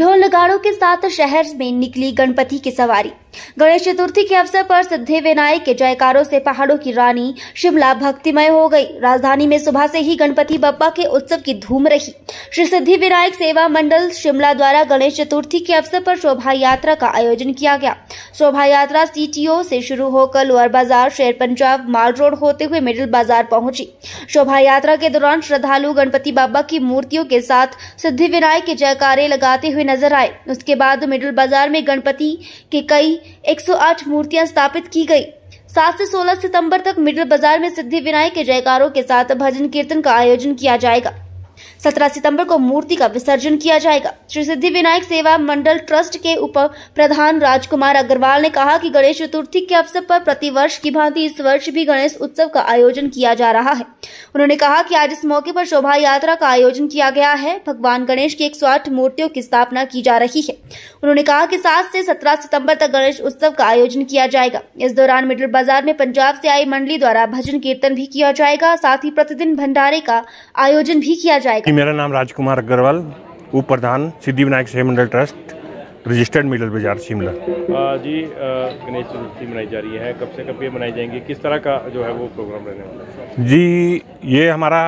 ढोल नगाड़ों के साथ शहर में निकली गणपति की सवारी गणेश चतुर्थी के अवसर पर सिद्धि विनायक के जयकारों से पहाड़ों की रानी शिमला भक्तिमय हो गई राजधानी में सुबह से ही गणपति बप्पा के उत्सव की धूम रही श्री सिद्धि विनायक सेवा मंडल शिमला द्वारा गणेश चतुर्थी के अवसर पर शोभा यात्रा का आयोजन किया गया शोभा यात्रा सीटीओ से शुरू होकर लोअर बाजार शेर पंजाब माल रोड होते हुए मिडिल बाजार पहुंची शोभा यात्रा के दौरान श्रद्धालु गणपति बाबा की मूर्तियों के साथ सिद्धि विनायक के जयकारे लगाते हुए नजर आए उसके बाद मिडिल बाजार में गणपति के कई 108 मूर्तियां स्थापित की गई सात से सोलह सितंबर तक मिडल बाजार में सिद्धि विनायक के जयकारों के साथ भजन कीर्तन का आयोजन किया जाएगा 17 सितंबर को मूर्ति का विसर्जन किया जाएगा श्री सिद्धि विनायक सेवा मंडल ट्रस्ट के उप प्रधान राजकुमार अग्रवाल ने कहा कि गणेश चतुर्थी के अवसर पर प्रतिवर्ष की भांति इस वर्ष भी गणेश उत्सव का आयोजन किया जा रहा है उन्होंने कहा कि आज इस मौके पर शोभा यात्रा का आयोजन किया गया है भगवान गणेश की एक मूर्तियों की स्थापना की जा रही है उन्होंने कहा कि सात से सत्रह सितम्बर तक गणेश उत्सव का आयोजन किया जाएगा इस दौरान मिडिल बाजार में पंजाब से आई मंडली द्वारा भजन कीर्तन भी किया जाएगा साथ ही प्रतिदिन भंडारे का आयोजन भी किया जाएगा जाएगा मेरा नाम राजकुमार अग्रवाल उप प्रधान सिद्धि विनायक सेवा मंडल ट्रस्ट रजिस्टर्ड मिडल बाजार शिमला जी गणेश चतुर्थी मनाई जा रही है कब से कब ये मनाई जाएंगी किस तरह का जो है वो प्रोग्राम रहने वाला जी ये हमारा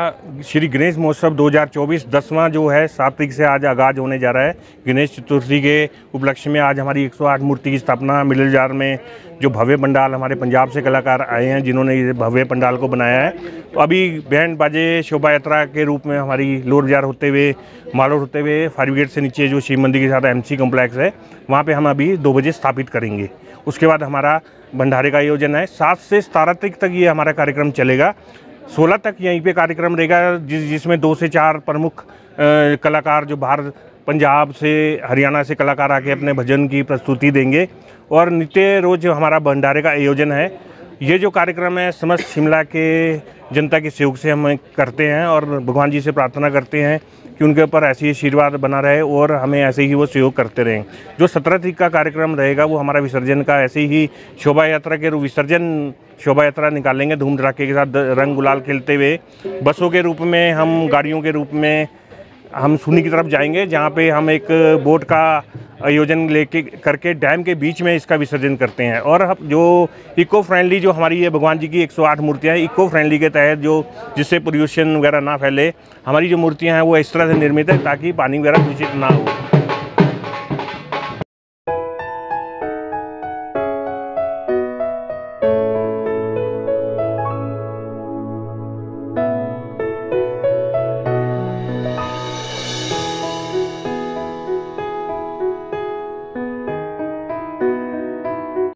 श्री गणेश महोत्सव 2024 दसवां जो है सात तारीख से आज आगाज होने जा रहा है गणेश चतुर्थी के उपलक्ष्य में आज हमारी 108 मूर्ति की स्थापना मिडल बाजार में जो भव्य पंडाल हमारे पंजाब से कलाकार आए हैं जिन्होंने ये भव्य पंडाल को बनाया है तो अभी बैंड बाजे शोभा यात्रा के रूप में हमारी लोर बाजार होते हुए मालोर होते हुए फायर ब्रिगेड से नीचे जो शिव मंदिर के साथ एम कॉम्प्लेक्स है वहाँ पर हम अभी दो बजे स्थापित करेंगे उसके बाद हमारा भंडारे का आयोजन है सात से सतारह तारीख तक ये हमारा कार्यक्रम चलेगा सोलह तक यहीं पे कार्यक्रम रहेगा जिस जिसमें दो से चार प्रमुख कलाकार जो बाहर पंजाब से हरियाणा से कलाकार आके अपने भजन की प्रस्तुति देंगे और नित्य रोज हमारा भंडारे का आयोजन है ये जो कार्यक्रम है समस्त शिमला के जनता के सहयोग से हम करते हैं और भगवान जी से प्रार्थना करते हैं कि उनके ऊपर ऐसे ही आशीर्वाद बना रहे और हमें ऐसे ही वो सहयोग करते रहें जो सत्रह तरीक का कार्यक्रम रहेगा वो हमारा विसर्जन का ऐसे ही शोभा यात्रा के रूप विसर्जन शोभा यात्रा निकालेंगे धूम धड़ाके के साथ रंग गुलाल खेलते हुए बसों के रूप में हम गाड़ियों के रूप में हम सुनी की तरफ जाएंगे जहाँ पे हम एक बोट का आयोजन लेके करके डैम के बीच में इसका विसर्जन करते हैं और हम जो इको फ्रेंडली जो हमारी ये भगवान जी की 108 मूर्तियाँ हैं इको फ्रेंडली के तहत जो जिससे पोल्यूशन वगैरह ना फैले हमारी जो मूर्तियाँ हैं वो इस तरह से निर्मित है ताकि पानी वगैरह दूषित ना हो